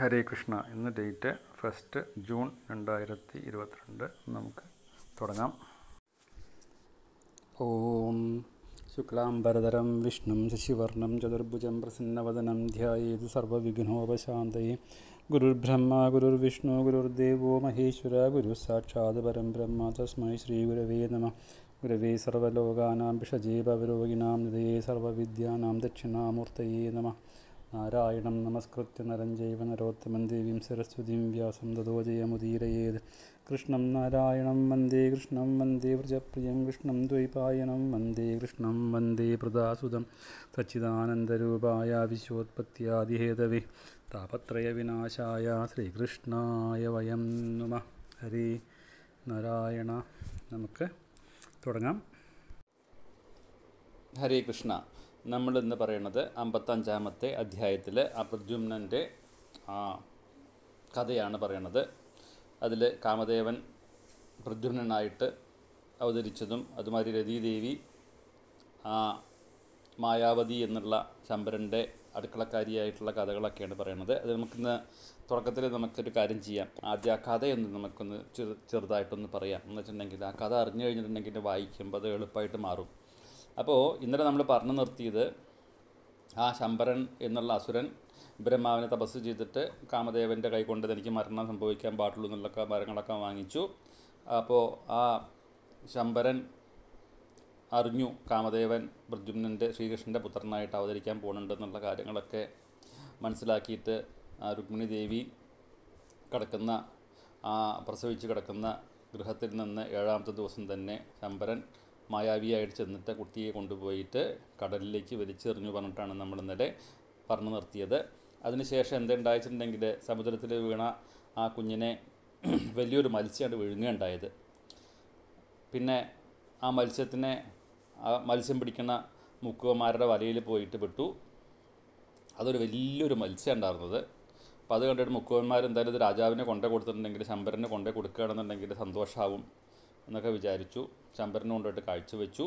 ഹരേ കൃഷ്ണ ഇന്ന് date first June രണ്ടായിരത്തി ഇരുപത്തിരണ്ട് നമുക്ക് തുടങ്ങാം ഓം ശുക്ലാംബരതരം വിഷ്ണു ശശിവർണം ചതുർഭുജം പ്രസന്നവദനം ധ്യായേത് സർവവിഘ്നോപശാന്തയെ ഗുരുർബ്രഹ്മ ഗുരുർവിഷ്ണു ഗുരുർദേവോ മഹേശ്വര ഗുരു സാക്ഷാത് പരം ബ്രഹ്മ തസ്മൈ ശ്രീ ഗുരവേ നമ ഗുരവേ സർവലോകാനാം പിഷജീവരോഗിണാം നിതയേ സർവവിദ്യാനാം ദക്ഷിണാമൂർത്തയേ നമ നാരായണം നമസ്കൃത്യ നരം ജൈവ നരോത്തമം ദേവീം സരസ്വതീം വ്യാസം തതോ കൃഷ്ണം നാരായണം വന്ദേ കൃഷ്ണം വന്ദേ വൃജപ്രിയം കൃഷ്ണം ദ്വൈപായനം വന്ദേ കൃഷ്ണം വന്ദേ പ്രദാസുതം സച്ചിദാനന്ദരൂപായ താപത്രയ വിനാശായ ശ്രീകൃഷ്ണായ വയം നമ ഹരി നാരായണ നമുക്ക് തുടങ്ങാം ഹരേ കൃഷ്ണ നമ്മൾ ഇന്ന് പറയുന്നത് അമ്പത്തഞ്ചാമത്തെ അധ്യായത്തിൽ അപ്രദ്യുമ്നൻ്റെ കഥയാണ് പറയണത് അതിൽ കാമദേവൻ പ്രദ്യുമ്നായിട്ട് അവതരിച്ചതും അതുമാതിരി രതിദേവി മായാവതി എന്നുള്ള ശമ്പരൻ്റെ അടുക്കളക്കാരിയായിട്ടുള്ള കഥകളൊക്കെയാണ് പറയുന്നത് അത് നമുക്കിന്ന് തുടക്കത്തിൽ നമുക്കൊരു കാര്യം ചെയ്യാം ആദ്യം ആ കഥയൊന്ന് നമുക്കൊന്ന് ചെറുതായിട്ടൊന്ന് പറയാം എന്ന് വെച്ചിട്ടുണ്ടെങ്കിൽ ആ കഥ അറിഞ്ഞു കഴിഞ്ഞിട്ടുണ്ടെങ്കിൽ വായിക്കുമ്പോൾ അത് എളുപ്പമായിട്ട് മാറും അപ്പോൾ ഇന്നലെ നമ്മൾ പറഞ്ഞു നിർത്തിയത് ആ ശമ്പരൻ എന്നുള്ള അസുരൻ ബ്രഹ്മാവിനെ തപസ് ചെയ്തിട്ട് കാമദേവൻ്റെ കൊണ്ട് എനിക്ക് മരണം സംഭവിക്കാൻ പാടുള്ളൂ എന്നുള്ള മരങ്ങളൊക്കെ വാങ്ങിച്ചു അപ്പോൾ ആ ശമ്പരൻ അറിഞ്ഞു കാമദേവൻ പ്രദ്യുമ്നൻ്റെ ശ്രീകൃഷ്ണൻ്റെ പുത്രനായിട്ട് അവതരിക്കാൻ പോകുന്നുണ്ട് എന്നുള്ള കാര്യങ്ങളൊക്കെ മനസ്സിലാക്കിയിട്ട് ആ രുക്മിണി ദേവി കിടക്കുന്ന ആ പ്രസവിച്ച് കിടക്കുന്ന ഗൃഹത്തിൽ നിന്ന് ഏഴാമത്തെ ദിവസം തന്നെ ശമ്പരൻ മായാവിയായിട്ട് ചെന്നിട്ട് കുട്ടിയെ കൊണ്ടുപോയിട്ട് കടലിലേക്ക് വലിച്ചെറിഞ്ഞു പറഞ്ഞിട്ടാണ് നമ്മൾ ഇന്നലെ പറഞ്ഞു നിർത്തിയത് അതിനുശേഷം എന്തുണ്ടായിച്ചിട്ടുണ്ടെങ്കിൽ സമുദ്രത്തിൽ വീണ ആ കുഞ്ഞിനെ വലിയൊരു മത്സ്യമായിട്ട് വിഴുങ്ങുകയുണ്ടായത് പിന്നെ ആ മത്സ്യത്തിനെ ആ മത്സ്യം പിടിക്കുന്ന മുക്കുവന്മാരുടെ വലയിൽ പോയിട്ട് പെട്ടു അതൊരു വലിയൊരു മത്സ്യം ഉണ്ടായിരുന്നത് അപ്പോൾ അത് കണ്ടിട്ട് മുക്കുവന്മാരെന്തായാലും ഇത് രാജാവിനെ കൊണ്ടേ കൊടുത്തിട്ടുണ്ടെങ്കിൽ ശമ്പരനെ കൊണ്ടേ കൊടുക്കുകയാണെന്നുണ്ടെങ്കിൽ സന്തോഷമാവും എന്നൊക്കെ വിചാരിച്ചു ശമ്പരനും കൊണ്ടുപോയിട്ട് കാഴ്ചവെച്ചു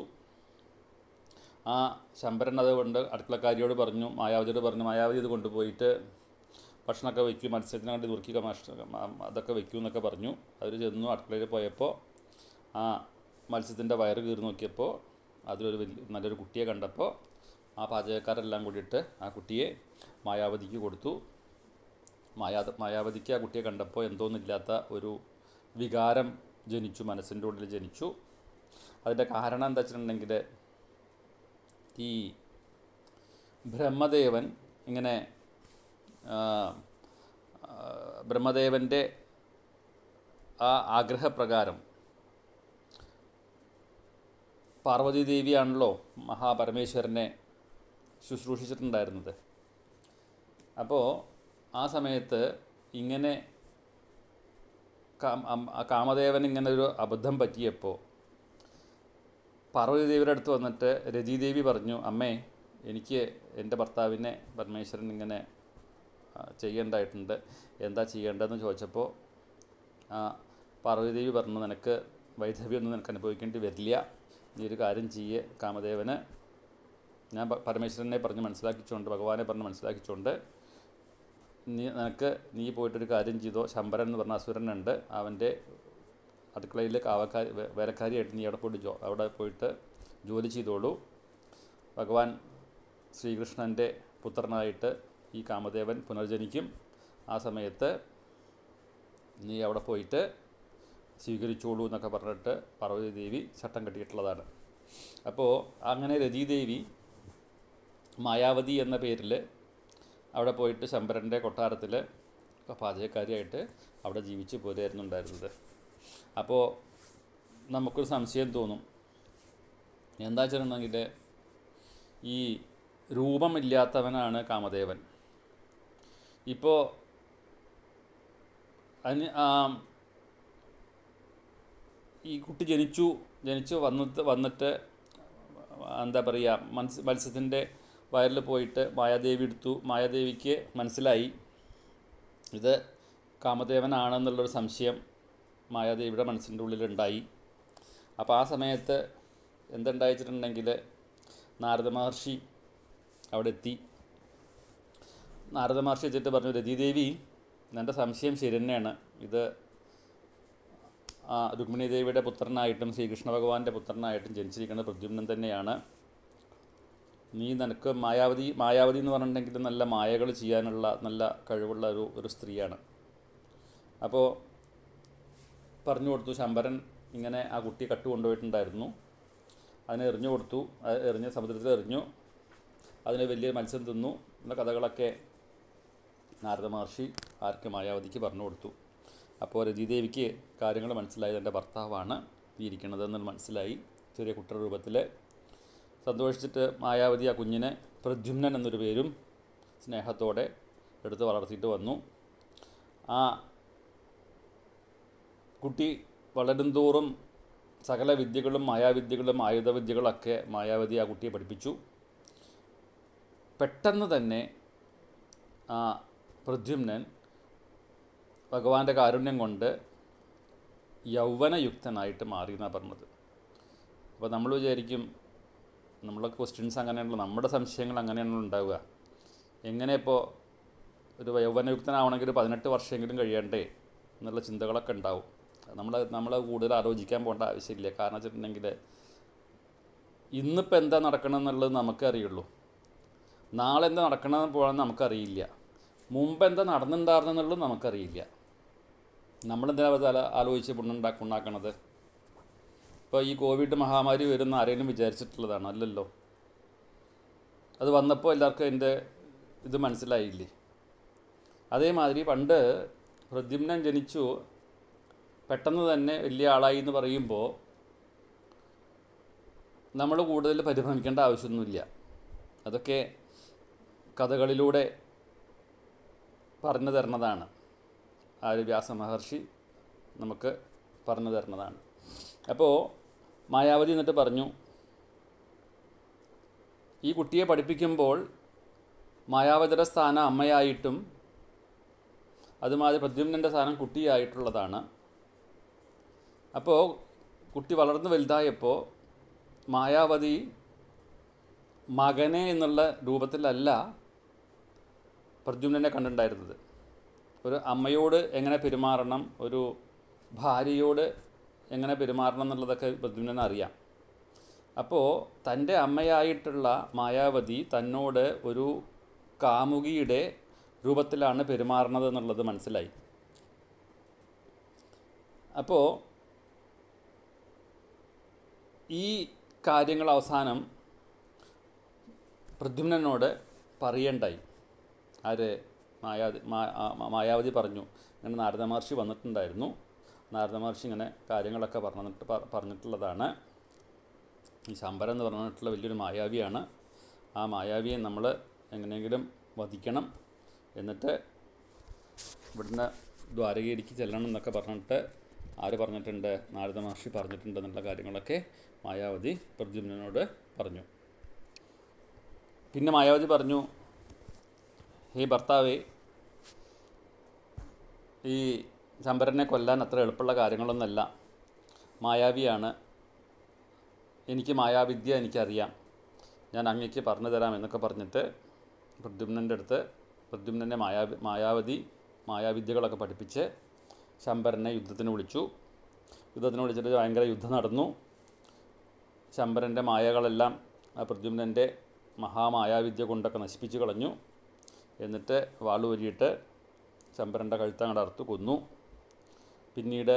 ആ ശമ്പരൻ അത് കൊണ്ട് അടുക്കളക്കാരിയോട് പറഞ്ഞു മായാവതിയോട് പറഞ്ഞു മായാവതി ഇത് കൊണ്ടുപോയിട്ട് ഭക്ഷണമൊക്കെ വയ്ക്കും മത്സ്യത്തിനെ കണ്ട് നുറുക്കി അതൊക്കെ വയ്ക്കും എന്നൊക്കെ പറഞ്ഞു അവർ ചെന്നു അടുക്കളയിൽ പോയപ്പോൾ ആ മത്സ്യത്തിൻ്റെ വയറ് കീറി നോക്കിയപ്പോൾ അതിലൊരു വലിയ നല്ലൊരു കുട്ടിയെ കണ്ടപ്പോൾ ആ പാചകക്കാരെല്ലാം കൂടിയിട്ട് ആ കുട്ടിയെ മായാവതിക്ക് കൊടുത്തു മായാ മായാവതിക്ക് ആ കുട്ടിയെ കണ്ടപ്പോൾ എന്തോന്നില്ലാത്ത ഒരു വികാരം ജനിച്ചു മനസ്സിൻ്റെ ഉള്ളിൽ ജനിച്ചു അതിൻ്റെ കാരണം എന്താ വെച്ചിട്ടുണ്ടെങ്കിൽ ഈ ബ്രഹ്മദേവൻ ഇങ്ങനെ ബ്രഹ്മദേവൻ്റെ ആ ആഗ്രഹപ്രകാരം പാർവതി ദേവിയാണല്ലോ മഹാപരമേശ്വരനെ ശുശ്രൂഷിച്ചിട്ടുണ്ടായിരുന്നത് അപ്പോൾ ആ സമയത്ത് ഇങ്ങനെ കാമദേവൻ ഇങ്ങനെ ഒരു അബദ്ധം പറ്റിയപ്പോൾ പാർവതിദേവിയുടെ അടുത്ത് വന്നിട്ട് രജീദേവി പറഞ്ഞു അമ്മേ എനിക്ക് എൻ്റെ ഭർത്താവിനെ പരമേശ്വരൻ ഇങ്ങനെ ചെയ്യേണ്ടതായിട്ടുണ്ട് എന്താ ചെയ്യേണ്ടതെന്ന് ചോദിച്ചപ്പോൾ പാർവതിദേവി പറഞ്ഞു നിനക്ക് വൈധവ്യമൊന്നും നിനക്ക് അനുഭവിക്കേണ്ടി വരില്ല നീ ഒരു കാര്യം ചെയ്യേ കാമദേവന് ഞാൻ പരമേശ്വരനെ പറഞ്ഞ് മനസ്സിലാക്കിച്ചുകൊണ്ട് ഭഗവാനെ പറഞ്ഞ് മനസ്സിലാക്കിച്ചുകൊണ്ട് നീ നിനക്ക് നീ പോയിട്ടൊരു കാര്യം ചെയ്തോ ശമ്പരൻ എന്ന് പറഞ്ഞ അസുരനുണ്ട് അവൻ്റെ അടുക്കളയിൽ കാവക്കാരി വേലക്കാരിയായിട്ട് നീ അവിടെ പോയിട്ട് ജോ അവിടെ പോയിട്ട് ജോലി ചെയ്തോളൂ ഭഗവാൻ ശ്രീകൃഷ്ണൻ്റെ പുത്രനായിട്ട് ഈ കാമദേവൻ പുനർജനിക്കും ആ സമയത്ത് നീ അവിടെ പോയിട്ട് സ്വീകരിച്ചോളൂ എന്നൊക്കെ പറഞ്ഞിട്ട് പാർവതി ദേവി ചട്ടം കെട്ടിയിട്ടുള്ളതാണ് അപ്പോൾ അങ്ങനെ രജീദേവി മായാവതി എന്ന പേരിൽ അവിടെ പോയിട്ട് ശമ്പരൻ്റെ കൊട്ടാരത്തിൽ പാചകക്കാരിയായിട്ട് അവിടെ ജീവിച്ച് പോരായിരുന്നുണ്ടായിരുന്നത് ഉണ്ടായിരുന്നത് അപ്പോൾ നമുക്കൊരു സംശയം തോന്നും എന്താ വെച്ചിട്ടുണ്ടെങ്കിൽ ഈ രൂപമില്ലാത്തവനാണ് കാമദേവൻ ഇപ്പോൾ അതിന് ഈ കുട്ടി ജനിച്ചു ജനിച്ചു വന്നിട്ട് വന്നിട്ട് എന്താ പറയുക മത്സ്യ മത്സ്യത്തിൻ്റെ വയറിൽ പോയിട്ട് മായാദേവി എടുത്തു മായാദേവിക്ക് മനസ്സിലായി ഇത് കാമദേവനാണെന്നുള്ളൊരു സംശയം മായാദേവിയുടെ മനസ്സിൻ്റെ ഉള്ളിലുണ്ടായി അപ്പോൾ ആ സമയത്ത് എന്തുണ്ടായിച്ചിട്ടുണ്ടെങ്കിൽ നാരദ മഹർഷി അവിടെ എത്തി നാരദ മഹർഷി എത്തിയിട്ട് പറഞ്ഞു രതിദേവി എൻ്റെ സംശയം ശരി തന്നെയാണ് ഇത് രുക്മിണി ദേവിയുടെ പുത്രനായിട്ടും ശ്രീകൃഷ്ണ ഭഗവാന്റെ പുത്രനായിട്ടും ജനിച്ചിരിക്കുന്ന പ്രദ്യുമ്നൻ തന്നെയാണ് നീ നിനക്ക് മായാവതി മായാവതി എന്ന് പറഞ്ഞിട്ടുണ്ടെങ്കിൽ നല്ല മായകൾ ചെയ്യാനുള്ള നല്ല കഴിവുള്ള ഒരു ഒരു സ്ത്രീയാണ് അപ്പോൾ പറഞ്ഞു കൊടുത്തു ശമ്പരൻ ഇങ്ങനെ ആ കുട്ടി കട്ട് കൊണ്ടുപോയിട്ടുണ്ടായിരുന്നു അതിനെ എറിഞ്ഞു കൊടുത്തു എറിഞ്ഞ സമുദ്രത്തിൽ എറിഞ്ഞു അതിന് വലിയ മത്സ്യം തിന്നു എന്ന കഥകളൊക്കെ നാരദ മഹർഷി ആർക്ക് മായാവതിക്ക് പറഞ്ഞു കൊടുത്തു അപ്പോൾ രതിദേവിക്ക് കാര്യങ്ങൾ മനസ്സിലായത് എൻ്റെ ഭർത്താവാണ് ഈ മനസ്സിലായി ചെറിയ കുട്ടിയുടെ രൂപത്തിൽ സന്തോഷിച്ചിട്ട് മായാവതി ആ കുഞ്ഞിനെ പ്രദ്യുമ്നൻ എന്നൊരു പേരും സ്നേഹത്തോടെ എടുത്ത് വളർത്തിയിട്ട് വന്നു ആ കുട്ടി വളരുംതോറും സകല വിദ്യകളും മായാവിദ്യകളും ആയുധവിദ്യകളൊക്കെ മായാവതി ആ കുട്ടിയെ പഠിപ്പിച്ചു പെട്ടെന്ന് തന്നെ ആ പ്രദ്യുമ്നൻ ഭഗവാന്റെ കാരുണ്യം കൊണ്ട് യൗവനയുക്തനായിട്ട് മാറി എന്നാണ് പറഞ്ഞത് അപ്പോൾ നമ്മൾ വിചാരിക്കും നമ്മളെ ക്വസ്റ്റ്യൻസ് അങ്ങനെയാണല്ലോ നമ്മുടെ സംശയങ്ങൾ അങ്ങനെയാണല്ലോ ഉണ്ടാവുക എങ്ങനെ ഇപ്പോൾ ഒരു യൗവനയുക്തനാവണമെങ്കിൽ പതിനെട്ട് വർഷമെങ്കിലും കഴിയണ്ടേ എന്നുള്ള ചിന്തകളൊക്കെ ഉണ്ടാവും നമ്മൾ നമ്മൾ കൂടുതൽ ആലോചിക്കാൻ പോകേണ്ട ആവശ്യമില്ല കാരണം വെച്ചിട്ടുണ്ടെങ്കിൽ ഇന്നിപ്പോൾ എന്താ നടക്കണം എന്നുള്ളത് നമുക്കറിയുള്ളൂ നാളെ എന്താ നടക്കണമെന്ന് പോകണമെന്ന് നമുക്കറിയില്ല മുമ്പ് എന്താ നടന്നിട്ടുണ്ടായിരുന്നു എന്നുള്ളത് നമുക്കറിയില്ല നമ്മളെന്തിനാ ആലോചിച്ച് പുണ്ണുണ്ടാക്കുണ്ടാക്കണത് ഇപ്പോൾ ഈ കോവിഡ് മഹാമാരി വരുന്ന ആരെങ്കിലും വിചാരിച്ചിട്ടുള്ളതാണ് അല്ലല്ലോ അത് വന്നപ്പോൾ എല്ലാവർക്കും എൻ്റെ ഇത് മനസ്സിലായില്ലേ അതേമാതിരി പണ്ട് പ്രദ്യുമ്നൻ ജനിച്ചു പെട്ടെന്ന് തന്നെ വലിയ ആളായി എന്ന് പറയുമ്പോൾ നമ്മൾ കൂടുതൽ പരിഭ്രമിക്കേണ്ട ആവശ്യമൊന്നുമില്ല അതൊക്കെ കഥകളിലൂടെ പറഞ്ഞു തരണതാണ് ആര്യ വ്യാസമഹർഷി നമുക്ക് പറഞ്ഞു തരണതാണ് അപ്പോൾ മായാവതി എന്നിട്ട് പറഞ്ഞു ഈ കുട്ടിയെ പഠിപ്പിക്കുമ്പോൾ മായാവതിയുടെ സ്ഥാനം അമ്മയായിട്ടും അതുമാതിരി പ്രദ്യുമ്നൻ്റെ സ്ഥാനം കുട്ടിയായിട്ടുള്ളതാണ് അപ്പോൾ കുട്ടി വളർന്നു വലുതായപ്പോൾ മായാവതി മകനെ എന്നുള്ള രൂപത്തിലല്ല പ്രദ്യുമ്നെ കണ്ടിട്ടുണ്ടായിരുന്നത് ഒരു അമ്മയോട് എങ്ങനെ പെരുമാറണം ഒരു ഭാര്യയോട് എങ്ങനെ പെരുമാറണം എന്നുള്ളതൊക്കെ ബുദ്ധനെ അറിയാം അപ്പോൾ തൻ്റെ അമ്മയായിട്ടുള്ള മായാവതി തന്നോട് ഒരു കാമുകിയുടെ രൂപത്തിലാണ് പെരുമാറുന്നത് എന്നുള്ളത് മനസ്സിലായി അപ്പോൾ ഈ കാര്യങ്ങൾ അവസാനം പ്രദ്യുമ്നോട് പറയേണ്ടായി ആര് മായാവതി മായാവതി പറഞ്ഞു ഇങ്ങനെ നാരദ മഹർഷി വന്നിട്ടുണ്ടായിരുന്നു നാരദ മഹർഷി ഇങ്ങനെ കാര്യങ്ങളൊക്കെ പറഞ്ഞിട്ട് പറഞ്ഞിട്ടുള്ളതാണ് ഈ ശമ്പരം എന്ന് പറഞ്ഞിട്ടുള്ള വലിയൊരു മായാവിയാണ് ആ മായാവിയെ നമ്മൾ എങ്ങനെയെങ്കിലും വധിക്കണം എന്നിട്ട് ഇവിടുന്ന് ദ്വാരകയിലേക്ക് ചെല്ലണം എന്നൊക്കെ പറഞ്ഞിട്ട് ആര് പറഞ്ഞിട്ടുണ്ട് നാരദ മഹർഷി പറഞ്ഞിട്ടുണ്ട് എന്നുള്ള കാര്യങ്ങളൊക്കെ മായാവതി പ്രദ്യുമ്നോട് പറഞ്ഞു പിന്നെ മായാവതി പറഞ്ഞു ഹേ ഭർത്താവേ ഈ ശമ്പരനെ കൊല്ലാൻ അത്ര എളുപ്പമുള്ള കാര്യങ്ങളൊന്നുമല്ല മായാവിയാണ് എനിക്ക് മായാവിദ്യ എനിക്കറിയാം ഞാൻ അങ്ങേക്ക് പറഞ്ഞു തരാം എന്നൊക്കെ പറഞ്ഞിട്ട് പ്രദ്യുമ്നൻ്റെ അടുത്ത് പ്രദ്യുമ്നെ മായാ മായാവതി മായാവിദ്യകളൊക്കെ പഠിപ്പിച്ച് ശമ്പരനെ യുദ്ധത്തിന് വിളിച്ചു യുദ്ധത്തിന് വിളിച്ചിട്ട് ഭയങ്കര യുദ്ധം നടന്നു ശമ്പരൻ്റെ മായകളെല്ലാം പ്രദ്യുമ്നൻ്റെ മഹാമായാവിദ്യ കൊണ്ടൊക്കെ നശിപ്പിച്ച് കളഞ്ഞു എന്നിട്ട് വാളുവരിയിട്ട് ശമ്പരൻ്റെ കഴുത്തങ്ങടർത്ത് കൊന്നു പിന്നീട്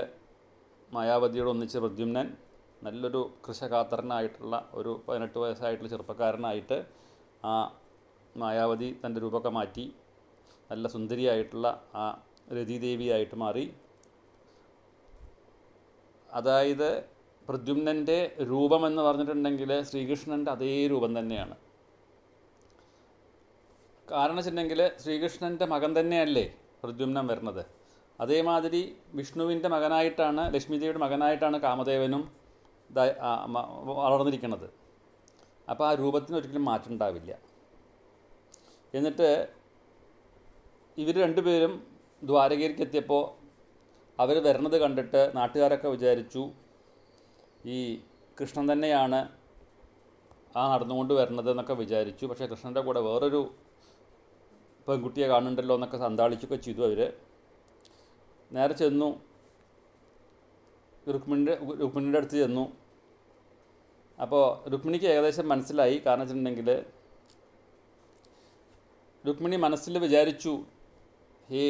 മായാവതിയോട് ഒന്നിച്ച് പ്രദ്യുമ്നൻ നല്ലൊരു കൃഷകാത്തരനായിട്ടുള്ള ഒരു പതിനെട്ട് വയസ്സായിട്ടുള്ള ചെറുപ്പക്കാരനായിട്ട് ആ മായാവതി തൻ്റെ രൂപമൊക്കെ മാറ്റി നല്ല സുന്ദരിയായിട്ടുള്ള ആ രതിദേവിയായിട്ട് മാറി അതായത് പ്രദ്യുമ്നൻ്റെ രൂപമെന്ന് പറഞ്ഞിട്ടുണ്ടെങ്കിൽ ശ്രീകൃഷ്ണൻ്റെ അതേ രൂപം തന്നെയാണ് കാരണം വെച്ചിട്ടുണ്ടെങ്കിൽ ശ്രീകൃഷ്ണൻ്റെ മകൻ തന്നെയല്ലേ പ്രദ്യുമ്നം വരുന്നത് അതേമാതിരി വിഷ്ണുവിൻ്റെ മകനായിട്ടാണ് ലക്ഷ്മിദേവിയുടെ മകനായിട്ടാണ് കാമദേവനും വളർന്നിരിക്കുന്നത് അപ്പോൾ ആ രൂപത്തിന് ഒരിക്കലും ഉണ്ടാവില്ല എന്നിട്ട് ഇവർ രണ്ടുപേരും ദ്വാരകയിലേക്ക് എത്തിയപ്പോൾ അവർ വരുന്നത് കണ്ടിട്ട് നാട്ടുകാരൊക്കെ വിചാരിച്ചു ഈ കൃഷ്ണൻ തന്നെയാണ് ആ നടന്നുകൊണ്ട് വരുന്നത് എന്നൊക്കെ വിചാരിച്ചു പക്ഷേ കൃഷ്ണൻ്റെ കൂടെ വേറൊരു പെൺകുട്ടിയെ കാണുന്നുണ്ടല്ലോ എന്നൊക്കെ സന്താളിച്ചൊക്കെ ചെയ്തു അവർ നേരെ ചെന്നു രുക്മിണിൻ്റെ രുക്മിണിയുടെ അടുത്ത് ചെന്നു അപ്പോൾ രുക്മിണിക്ക് ഏകദേശം മനസ്സിലായി കാരണം വെച്ചിട്ടുണ്ടെങ്കിൽ രുക്മിണി മനസ്സിൽ വിചാരിച്ചു ഹേ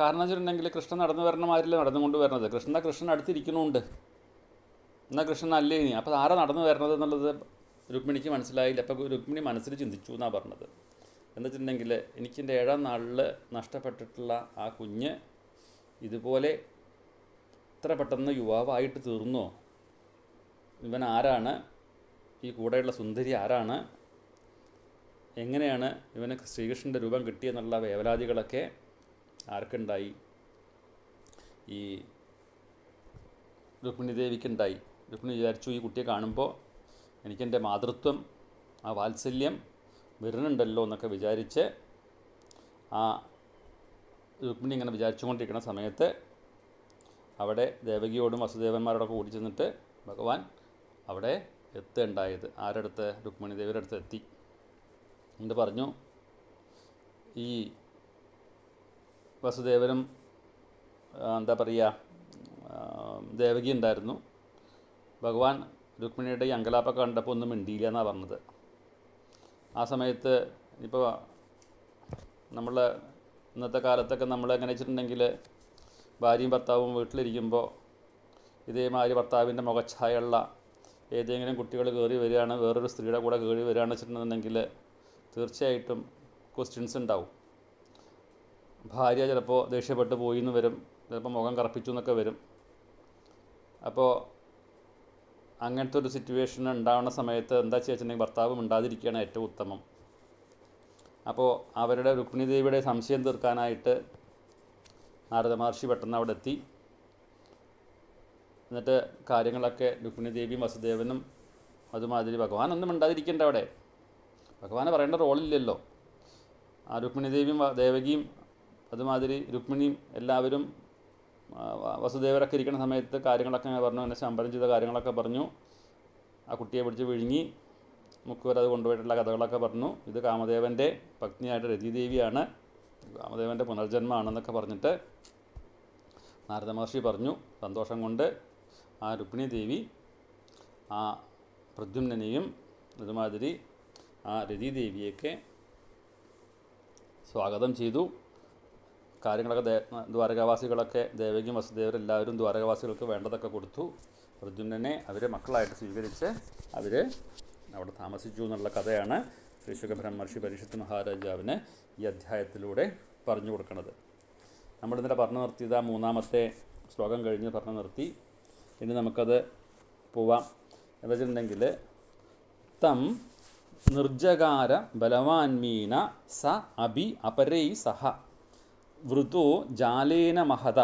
കാരണം വെച്ചിട്ടുണ്ടെങ്കിൽ കൃഷ്ണൻ നടന്നു വരണ മാതിരില്ല നടന്നുകൊണ്ട് വരണത് കൃഷ്ണ കൃഷ്ണൻ അടുത്തിരിക്കണമുണ്ട് എന്നാൽ കൃഷ്ണൻ അല്ലേ ഇനി അപ്പോൾ ആരാ നടന്നു വരണത് എന്നുള്ളത് രുക്മിണിക്ക് മനസ്സിലായില്ല അപ്പോൾ രുക്മിണി മനസ്സിൽ ചിന്തിച്ചു എന്നാണ് പറഞ്ഞത് എന്ന് വെച്ചിട്ടുണ്ടെങ്കിൽ എനിക്കെൻ്റെ ഏഴാം നാളിൽ നഷ്ടപ്പെട്ടിട്ടുള്ള ആ കുഞ്ഞ് ഇതുപോലെ ഇത്ര പെട്ടെന്ന് യുവാവായിട്ട് തീർന്നോ ഇവൻ ആരാണ് ഈ കൂടെയുള്ള സുന്ദരി ആരാണ് എങ്ങനെയാണ് ഇവന് ശ്രീകൃഷ്ണൻ്റെ രൂപം കിട്ടിയെന്നുള്ള വേവലാതികളൊക്കെ ആർക്കുണ്ടായി ഈ രുക്മിണി ദേവിക്കുണ്ടായി രുക്മിണി വിചാരിച്ചു ഈ കുട്ടിയെ കാണുമ്പോൾ എനിക്കെൻ്റെ മാതൃത്വം ആ വാത്സല്യം വരുന്നുണ്ടല്ലോ എന്നൊക്കെ വിചാരിച്ച് ആ രുക്മിണി ഇങ്ങനെ വിചാരിച്ചുകൊണ്ടിരിക്കുന്ന സമയത്ത് അവിടെ ദേവകിയോടും വസുദേവന്മാരോടൊക്കെ കൂടി ചെന്നിട്ട് ഭഗവാൻ അവിടെ എത്തുണ്ടായത് ആരടുത്ത് രുക്മിണി ദേവിയുടെ അടുത്ത് എത്തി എന്നിട്ട് പറഞ്ഞു ഈ വസുദേവനും എന്താ പറയുക ദേവകി ഉണ്ടായിരുന്നു ഭഗവാൻ രുക്മിണിയുടെ ഈ അങ്കലാപ്പ കണ്ടപ്പോൾ ഒന്നും മിണ്ടിയില്ല എന്നാണ് പറഞ്ഞത് ആ സമയത്ത് ഇപ്പോൾ നമ്മൾ ഇന്നത്തെ കാലത്തൊക്കെ നമ്മൾ എങ്ങനെ വെച്ചിട്ടുണ്ടെങ്കിൽ ഭാര്യയും ഭർത്താവും വീട്ടിലിരിക്കുമ്പോൾ ഇതേമാതിരി ഭർത്താവിൻ്റെ മുഖച്ഛായുള്ള ഏതെങ്കിലും കുട്ടികൾ കയറി വരികയാണ് വേറൊരു സ്ത്രീയുടെ കൂടെ കയറി വരികയാണെന്ന് വെച്ചിട്ടുണ്ടെന്നുണ്ടെങ്കിൽ തീർച്ചയായിട്ടും ക്വസ്റ്റ്യൻസ് ഉണ്ടാവും ഭാര്യ ചിലപ്പോൾ ദേഷ്യപ്പെട്ട് പോയി എന്ന് വരും ചിലപ്പോൾ മുഖം കറപ്പിച്ചു എന്നൊക്കെ വരും അപ്പോൾ അങ്ങനത്തെ ഒരു സിറ്റുവേഷൻ ഉണ്ടാവുന്ന സമയത്ത് എന്താ ചെയ്യുക വെച്ചിട്ടുണ്ടെങ്കിൽ ഭർത്താവ് ഉണ്ടാതിരിക്കുകയാണ് ഏറ്റവും ഉത്തമം അപ്പോൾ അവരുടെ രുക്മിണി സംശയം തീർക്കാനായിട്ട് നാരദ മഹർഷി പെട്ടെന്ന് അവിടെ എത്തി എന്നിട്ട് കാര്യങ്ങളൊക്കെ രുക്മിണി വസുദേവനും അതുമാതിരി ഭഗവാനൊന്നും ഉണ്ടാതിരിക്കേണ്ട അവിടെ ഭഗവാന് പറയേണ്ട റോളില്ലല്ലോ ആ രുക്മിണി ദേവിയും ദേവകിയും അതുമാതിരി രുക്മിണിയും എല്ലാവരും വസുദേവരൊക്കെ ഇരിക്കുന്ന സമയത്ത് കാര്യങ്ങളൊക്കെ പറഞ്ഞു എന്നെ ശമ്പരം ചെയ്ത കാര്യങ്ങളൊക്കെ പറഞ്ഞു ആ കുട്ടിയെ പിടിച്ച് വിഴുങ്ങി മുക്കുവർ അത് കൊണ്ടുപോയിട്ടുള്ള കഥകളൊക്കെ പറഞ്ഞു ഇത് കാമദേവൻ്റെ പത്നിയായിട്ട് രതിദേവിയാണ് കാമദേവൻ്റെ പുനർജന്മമാണെന്നൊക്കെ പറഞ്ഞിട്ട് നാരദ മഹർഷി പറഞ്ഞു സന്തോഷം കൊണ്ട് ആ രുക്മിണി ദേവി ആ പ്രദ്യുമ്നനെയും ഇതുമാതിരി ആ രതിദേവിയൊക്കെ സ്വാഗതം ചെയ്തു കാര്യങ്ങളൊക്കെ ദ്വാരകാവാസികളൊക്കെ ദേവകി വസുദേവർ എല്ലാവരും ദ്വാരകാവാസികൾക്ക് വേണ്ടതൊക്കെ കൊടുത്തു പ്രദ്യുമ്നനെ അവരെ മക്കളായിട്ട് സ്വീകരിച്ച് അവർ അവിടെ താമസിച്ചു എന്നുള്ള കഥയാണ് ശ്രീ പരിഷത്ത് മഹർഷി മഹാരാജാവിന് ഈ അധ്യായത്തിലൂടെ പറഞ്ഞു കൊടുക്കുന്നത് നമ്മൾ ഇന്നലെ പറഞ്ഞു നിർത്തിയത് ആ മൂന്നാമത്തെ ശ്ലോകം കഴിഞ്ഞ് പറഞ്ഞു നിർത്തി ഇനി നമുക്കത് പോവാം എന്ന് വെച്ചിട്ടുണ്ടെങ്കിൽ തം നിർജകാര ബലവാൻമീന സ അഭി അപരൈ സഹ വൃതു ജാലേന മഹത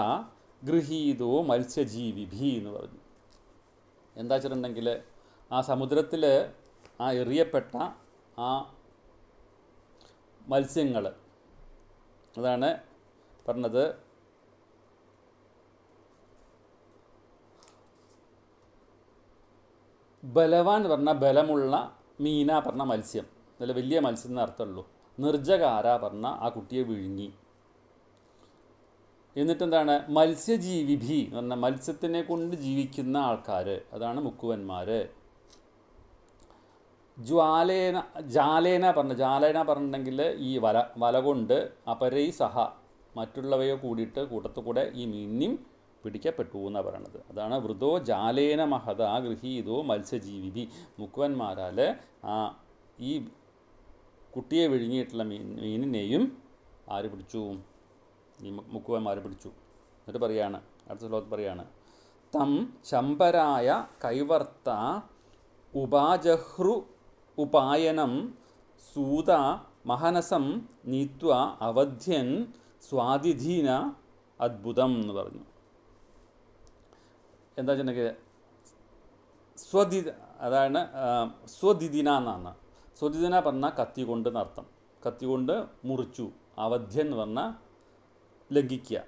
ഗൃഹീതോ മത്സ്യജീവിഭി എന്ന് പറഞ്ഞു എന്താ വെച്ചിട്ടുണ്ടെങ്കിൽ ആ സമുദ്രത്തിൽ ആ എറിയപ്പെട്ട ആ മത്സ്യങ്ങൾ അതാണ് പറഞ്ഞത് ബലവാൻ പറഞ്ഞ ബലമുള്ള മീന പറഞ്ഞ മത്സ്യം നല്ല വലിയ മത്സ്യം എന്ന അർത്ഥമുള്ളൂ പറഞ്ഞ ആ കുട്ടിയെ വിഴുങ്ങി എന്നിട്ടെന്താണ് മത്സ്യജീവിഭി എന്ന് പറഞ്ഞാൽ മത്സ്യത്തിനെ കൊണ്ട് ജീവിക്കുന്ന ആൾക്കാർ അതാണ് മുക്കുവന്മാർ ജ്വാലേന ജാലേന പറഞ്ഞു ജാലേന പറഞ്ഞിട്ടുണ്ടെങ്കിൽ ഈ വല വല കൊണ്ട് അപരൈ സഹ മറ്റുള്ളവയോ കൂടിയിട്ട് കൂട്ടത്തുകൂടെ ഈ മീനിയും പിടിക്കപ്പെട്ടു എന്നാണ് പറയണത് അതാണ് വൃതോ ജാലേന മഹത ഗൃഹീതോ മത്സ്യജീവിബി മുക്കുവന്മാരാൽ ആ ഈ കുട്ടിയെ വിഴുങ്ങിയിട്ടുള്ള മീൻ മീനിനെയും ആര് പിടിച്ചു ഈ മുക്കുവന്മാർ പിടിച്ചു എന്നിട്ട് പറയാണ് അടുത്ത ശ്ലോകത്ത് പറയാണ് തം ശമ്പരായ കൈവർത്ത ഉപാജഹ്രു ഉപായനം സൂത മഹനസം നീത്വ അവധ്യൻ സ്വാതിധീന അദ്ഭുതം എന്ന് പറഞ്ഞു എന്താ വെച്ചിട്ടുണ്ടെങ്കിൽ സ്വദി അതാണ് സ്വദിദിന എന്നാണ് സ്വദിദിന പറഞ്ഞാൽ കത്തി കൊണ്ട് നർത്തം കത്തി കൊണ്ട് മുറിച്ചു അവധ്യൻ എന്ന് പറഞ്ഞാൽ ലംഘിക്കുക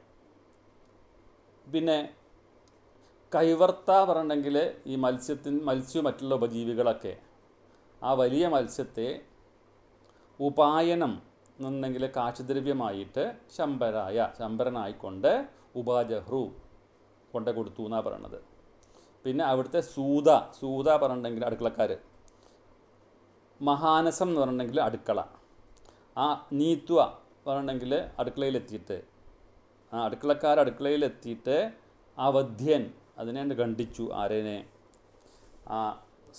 പിന്നെ കൈവർത്ത പറഞ്ഞിട്ടുണ്ടെങ്കിൽ ഈ മത്സ്യത്തിന് മത്സ്യവും മറ്റുള്ള ഉപജീവികളൊക്കെ ആ വലിയ മത്സ്യത്തെ ഉപായനം എന്നുണ്ടെങ്കിൽ കാശദ്രവ്യമായിട്ട് ശമ്പരായ ശമ്പരനായിക്കൊണ്ട് ഉപാജഹ്രു കൊണ്ട കൊടുത്തു എന്നാണ് പറയണത് പിന്നെ അവിടുത്തെ സൂത സൂത പറഞ്ഞിട്ടുണ്ടെങ്കിൽ അടുക്കളക്കാർ മഹാനസം എന്ന് പറഞ്ഞിട്ടുണ്ടെങ്കിൽ അടുക്കള ആ നീത്വ പറഞ്ഞിട്ടുണ്ടെങ്കിൽ അടുക്കളയിലെത്തിയിട്ട് ആ അടുക്കളക്കാർ അടുക്കളയിലെത്തിയിട്ട് ആ വധ്യൻ അതിനെ കണ്ടിച്ചു ആരേനെ ആ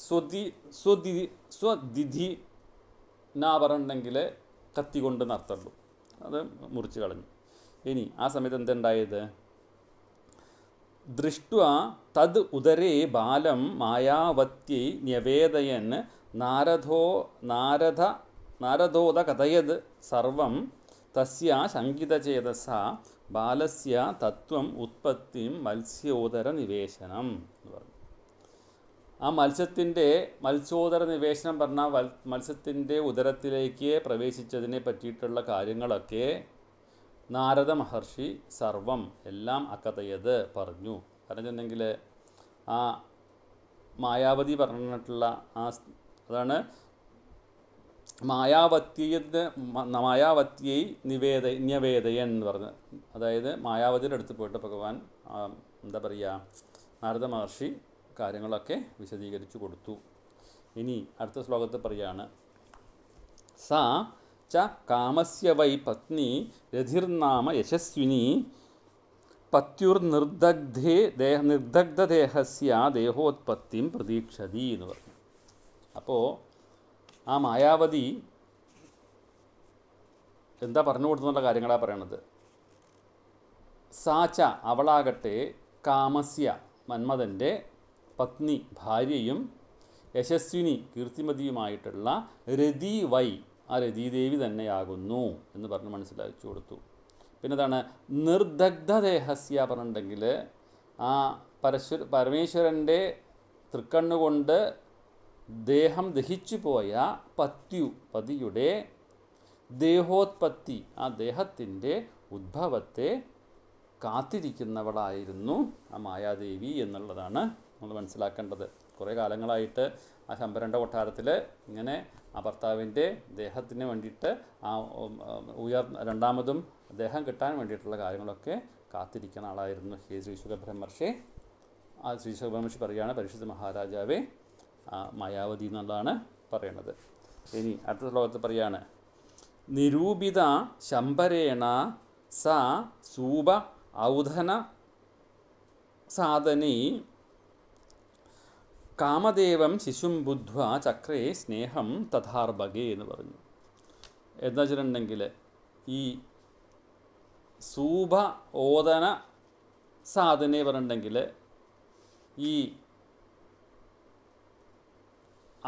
സ്വതി സ്വതി സ്വതിഥി എന്നാ പറഞ്ഞുണ്ടെങ്കിൽ കത്തി കൊണ്ട് നടത്തുള്ളൂ അത് മുറിച്ച് കളഞ്ഞു ഇനി ആ സമയത്ത് എന്തുണ്ടായത് ദൃഷ്ട തത് ഉദരേ ബാലം മായാവത്യ ന്യവേദയൻ നാരദോ നാരദ നാരദോദ കഥയത് സർവം തസ്യ ശങ്കിതചേതസ ബാലസ്യ തത്വം ഉത്പത്തിം മത്സ്യോദര നിവേശനം ആ മത്സ്യത്തിൻ്റെ മത്സ്യോദര നിവേശനം പറഞ്ഞ മത്സ്യത്തിൻ്റെ ഉദരത്തിലേക്ക് പ്രവേശിച്ചതിനെ പറ്റിയിട്ടുള്ള കാര്യങ്ങളൊക്കെ നാരദ മഹർഷി സർവം എല്ലാം അക്കതയത് പറഞ്ഞു പറഞ്ഞിട്ടുണ്ടെങ്കിൽ ആ മായാവതി പറഞ്ഞിട്ടുള്ള ആ അതാണ് മായാവത്യത്തിന് മായാവത്യൈ നിവേദ ന്യവേദയൻ എന്ന് പറഞ്ഞ് അതായത് മായാവതിയുടെ അടുത്ത് പോയിട്ട് ഭഗവാൻ എന്താ പറയുക നാരദ മഹർഷി കാര്യങ്ങളൊക്കെ വിശദീകരിച്ചു കൊടുത്തു ഇനി അടുത്ത ശ്ലോകത്ത് പറയാണ് സാ ച കാമസ്യ വൈ പത്നി രഥിർനാമ യശസ്വിനി പത്യുർനിർദഗ്ധേ ദേഹ നിർദഗ്ധദേഹസ്യ ദേഹോത്പത്തിയും പ്രതീക്ഷതി എന്ന് പറഞ്ഞു അപ്പോൾ ആ മായാവതി എന്താ പറഞ്ഞു കൊടുത്തുള്ള കാര്യങ്ങളാണ് പറയണത് സാച്ച അവളാകട്ടെ കാമസ്യ മന്മഥൻ്റെ പത്നി ഭാര്യയും യശസ്വിനി കീർത്തിമതിയുമായിട്ടുള്ള രതി വൈ ആ രതിദേവി തന്നെയാകുന്നു എന്ന് പറഞ്ഞ് മനസ്സിലാക്കി കൊടുത്തു പിന്നെന്താണ് നിർദഗ്ധദേഹസ്യ പറഞ്ഞിട്ടുണ്ടെങ്കിൽ ആ പരശ്വര പരമേശ്വരൻ്റെ തൃക്കണ്ണുകൊണ്ട് ദേഹം ദഹിച്ചു പോയ പത്യു പതിയുടെ ദേഹോത്പത്തി ആ ദേഹത്തിൻ്റെ ഉദ്ഭവത്തെ കാത്തിരിക്കുന്നവളായിരുന്നു ആ മായാദേവി എന്നുള്ളതാണ് നമ്മൾ മനസ്സിലാക്കേണ്ടത് കുറേ കാലങ്ങളായിട്ട് ആ ശമ്പരൻ്റെ കൊട്ടാരത്തിൽ ഇങ്ങനെ ആ ഭർത്താവിൻ്റെ ദേഹത്തിന് വേണ്ടിയിട്ട് ആ ഉയർ രണ്ടാമതും ദേഹം കിട്ടാൻ വേണ്ടിയിട്ടുള്ള കാര്യങ്ങളൊക്കെ കാത്തിരിക്കുന്ന ആളായിരുന്നു ഹേ ശ്രീ ശുഖബ്രഹ്മർഷി ആ ശ്രീ ശുഖബ്രഹ്മർഷി പറയുകയാണ് പരിശുദ്ധ മഹാരാജാവേ മായാവതി എന്നുള്ളതാണ് പറയണത് ഇനി അടുത്ത ലോകത്ത് പറയാണ് നിരൂപിത ശമ്പരേണ സ സൂപ ഔധന സാധനീ കാമദേവം ശിശും ബുദ്ധ്വ ചക്രേ സ്നേഹം തഥാർബകെ എന്ന് പറഞ്ഞു എന്താ വെച്ചിട്ടുണ്ടെങ്കിൽ ഈ സൂഭ ഓദന സാധന പറഞ്ഞിട്ടുണ്ടെങ്കിൽ ഈ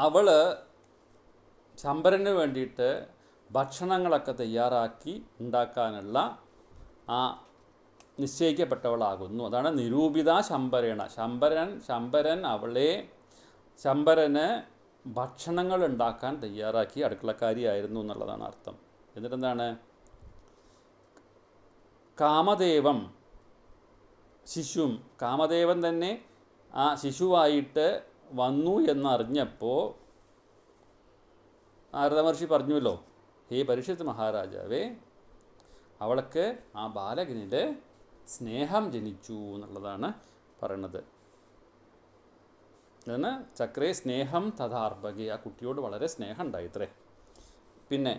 അവൾ ശമ്പരന് വേണ്ടിയിട്ട് ഭക്ഷണങ്ങളൊക്കെ തയ്യാറാക്കി ഉണ്ടാക്കാനുള്ള ആ നിശ്ചയിക്കപ്പെട്ടവളാകുന്നു അതാണ് നിരൂപിത ശമ്പരേണ ശമ്പരൻ ശമ്പരൻ അവളെ ശമ്പരന് ഭക്ഷണങ്ങൾ ഉണ്ടാക്കാൻ തയ്യാറാക്കി അടുക്കളക്കാരിയായിരുന്നു എന്നുള്ളതാണ് അർത്ഥം എന്നിട്ടെന്താണ് കാമദേവം ശിശുവും കാമദേവൻ തന്നെ ആ ശിശുവായിട്ട് വന്നു എന്നറിഞ്ഞപ്പോൾ നാരദ മഹർഷി പറഞ്ഞുവല്ലോ ഹേ പരിഷത്ത് മഹാരാജാവേ അവൾക്ക് ആ ബാലകനിൽ സ്നേഹം ജനിച്ചു എന്നുള്ളതാണ് പറയണത് അതിന് ചക്രേ സ്നേഹം തഥാർഭകി ആ കുട്ടിയോട് വളരെ സ്നേഹം ഉണ്ടായിത്രേ പിന്നെ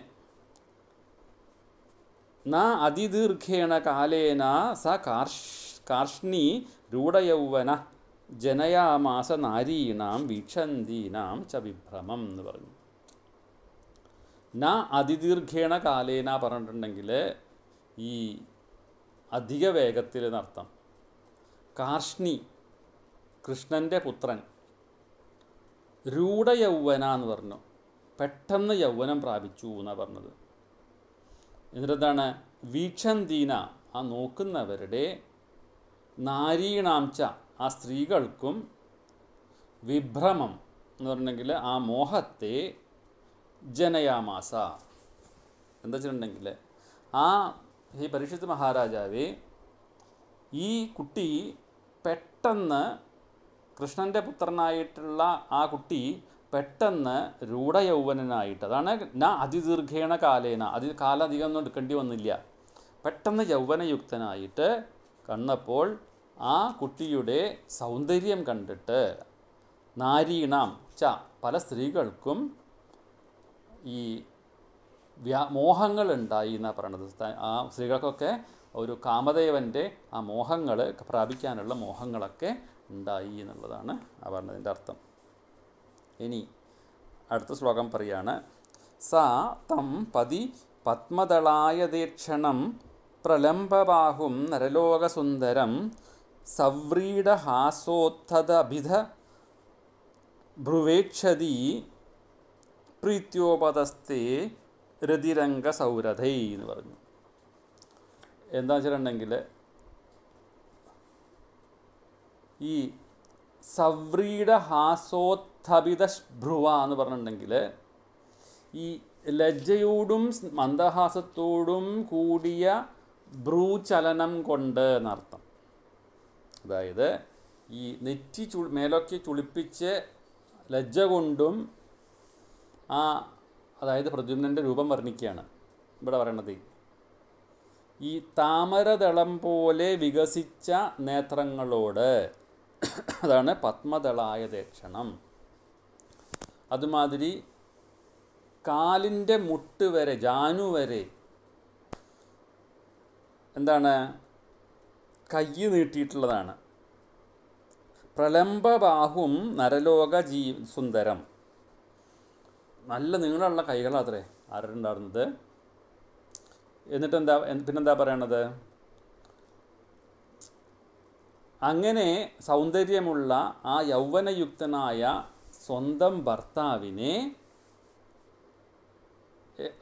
ന അതിദീർഘേണ കാലേന സ കാർഷ് കാർഷ്ണി രൂഢയൗവന ജനയാമാസ നാരീണാം വീക്ഷന്തീനാം ച വിഭ്രമം എന്ന് പറഞ്ഞു ന അതിദീർഘേണ കാലേന പറഞ്ഞിട്ടുണ്ടെങ്കിൽ ഈ അധിക വേഗത്തിൽ എന്നർത്ഥം കാർഷ്ണി കൃഷ്ണൻ്റെ പുത്രൻ യൗവന എന്ന് പറഞ്ഞു പെട്ടെന്ന് യൗവനം പ്രാപിച്ചു എന്നാണ് പറഞ്ഞത് എന്നിട്ടെന്താണ് വീക്ഷന്തീന ആ നോക്കുന്നവരുടെ നാരീണാംശ ആ സ്ത്രീകൾക്കും വിഭ്രമം എന്ന് പറഞ്ഞെങ്കിൽ ആ മോഹത്തെ ജനയാമാസ എന്താ വെച്ചിട്ടുണ്ടെങ്കിൽ ആ ഈ പരീക്ഷിത് മഹാരാജാവേ ഈ കുട്ടി പെട്ടെന്ന് കൃഷ്ണൻ്റെ പുത്രനായിട്ടുള്ള ആ കുട്ടി പെട്ടെന്ന് രൂഢയൗവനായിട്ട് അതാണ് ന അതിദീർഘേണ കാലേന അതി കാലം അധികം ഒന്നും എടുക്കേണ്ടി വന്നില്ല പെട്ടെന്ന് യൗവനയുക്തനായിട്ട് കണ്ടപ്പോൾ ആ കുട്ടിയുടെ സൗന്ദര്യം കണ്ടിട്ട് നാരീണാം ച പല സ്ത്രീകൾക്കും ഈ വ്യാ ഉണ്ടായി എന്നാണ് പറയണത് ആ സ്ത്രീകൾക്കൊക്കെ ഒരു കാമദേവൻ്റെ ആ മോഹങ്ങൾ പ്രാപിക്കാനുള്ള മോഹങ്ങളൊക്കെ ഉണ്ടായി എന്നുള്ളതാണ് ആ പറഞ്ഞതിൻ്റെ അർത്ഥം ഇനി അടുത്ത ശ്ലോകം പറയാണ് സാ തം പതി പത്മതളായതീക്ഷണം പ്രലംബബാഹും നരലോകസുന്ദരം സവ്രീഡഹാസോത്ഥതഭിധ ഭ്രുവേക്ഷതി പ്രീത്യോപതസ്ഥേ രതിരംഗസൗരഥൈ എന്ന് പറഞ്ഞു എന്താ വെച്ചിട്ടുണ്ടെങ്കിൽ ഈ സവ്രീഡ ഭ്രുവ എന്ന് പറഞ്ഞിട്ടുണ്ടെങ്കിൽ ഈ ലജ്ജയോടും മന്ദഹാസത്തോടും കൂടിയ ഭ്രൂചലനം കൊണ്ട് എന്നർത്ഥം അതായത് ഈ നെറ്റി ചു മേലൊക്കെ ചുളിപ്പിച്ച് ലജ്ജ കൊണ്ടും ആ അതായത് പ്രദ്യുമ്നൻ്റെ രൂപം വർണ്ണിക്കുകയാണ് ഇവിടെ പറയണത് ഈ താമരതളം പോലെ വികസിച്ച നേത്രങ്ങളോട് അതാണ് പത്മദളായ ദക്ഷണം അതുമാതിരി കാലിൻ്റെ മുട്ട് വരെ ജാനു വരെ എന്താണ് കൈ നീട്ടിയിട്ടുള്ളതാണ് പ്രലംബബാഹും നരലോക ജീ സുന്ദരം നല്ല നീളമുള്ള കൈകളാത്രേ ആരുടെ എന്നിട്ട് എന്നിട്ടെന്താ പിന്നെന്താ പറയണത് അങ്ങനെ സൗന്ദര്യമുള്ള ആ യൗവനയുക്തനായ സ്വന്തം ഭർത്താവിനെ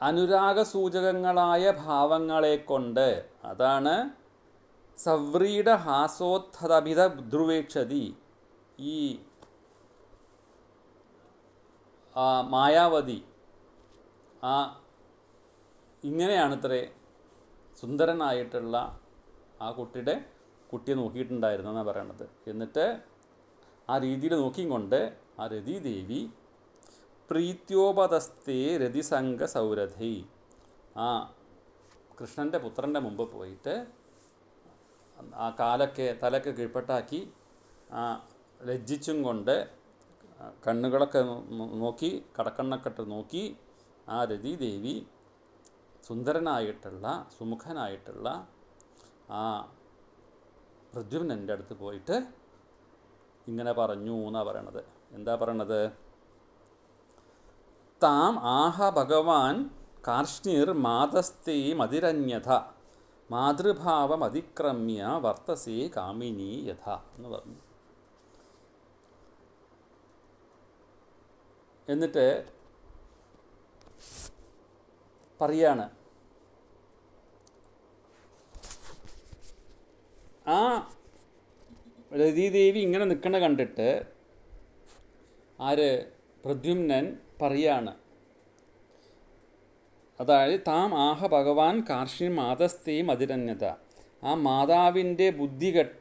അനുരാഗസൂചകങ്ങളായ ഭാവങ്ങളെ കൊണ്ട് അതാണ് സവ്രീഡ ഹാസോത്ഥതഭിത ധ്രുവേക്ഷതി ഈ മായാവതി ആ ഇങ്ങനെയാണത്രേ സുന്ദരനായിട്ടുള്ള ആ കുട്ടിയുടെ കുട്ടിയെ നോക്കിയിട്ടുണ്ടായിരുന്നു എന്നാണ് പറയണത് എന്നിട്ട് ആ രീതിയിൽ നോക്കിയും കൊണ്ട് ആ രതിദേവി പ്രീത്യോപതസ്ഥേ രതിസംഘ സൗരഥി ആ കൃഷ്ണൻ്റെ പുത്രൻ്റെ മുമ്പ് പോയിട്ട് ആ കാലൊക്കെ തലക്ക് കീഴ്പ്പെട്ടാക്കി ലജ്ജിച്ചും കൊണ്ട് കണ്ണുകളൊക്കെ നോക്കി കടക്കണ്ണക്കെട്ട് നോക്കി ആ രതിദേവി സുന്ദരനായിട്ടുള്ള സുമുഖനായിട്ടുള്ള ആ പ്രദ്യുമ്നൻ്റെ അടുത്ത് പോയിട്ട് ഇങ്ങനെ പറഞ്ഞു എന്നാണ് പറയണത് എന്താ പറയണത് താം ആഹ ഭഗവാൻ കാർഷ്ണീർ മാതസ്തേ മതിരന്യഥ മാതൃഭാവം അതിക്രമ്യ വർത്തസി കാമിനി യഥ എന്ന് പറഞ്ഞു എന്നിട്ട് പറയാണ് ആ രതിദേവി ഇങ്ങനെ നിൽക്കണ കണ്ടിട്ട് ആര് പ്രദ്യുമ്നൻ പറയാണ് അതായത് താം ആഹ ഭഗവാൻ കാർഷി മാതസ്ഥേ മതിരന്യത ആ മാതാവിൻ്റെ ബുദ്ധി കെട്ട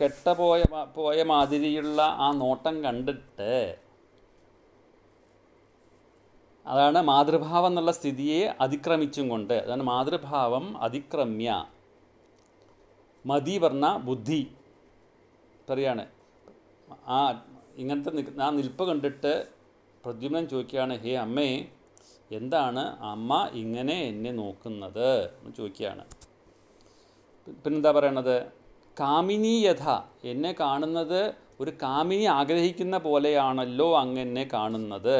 കെട്ട പോയ പോയ മാതിരിയുള്ള ആ നോട്ടം കണ്ടിട്ട് അതാണ് മാതൃഭാവം എന്നുള്ള സ്ഥിതിയെ അതിക്രമിച്ചും കൊണ്ട് അതാണ് മാതൃഭാവം അതിക്രമ്യ മതി പറഞ്ഞ ബുദ്ധി പറയാണ് ആ ഇങ്ങനത്തെ ആ നിൽപ്പ് കണ്ടിട്ട് പ്രദ്യുമ്നൻ ചോദിക്കുകയാണ് ഹേ അമ്മേ എന്താണ് അമ്മ ഇങ്ങനെ എന്നെ നോക്കുന്നത് എന്ന് ചോദിക്കുകയാണ് പിന്നെന്താ പറയണത് കാമിനി യഥ എന്നെ കാണുന്നത് ഒരു കാമിനി ആഗ്രഹിക്കുന്ന പോലെയാണല്ലോ അങ്ങ് എന്നെ കാണുന്നത്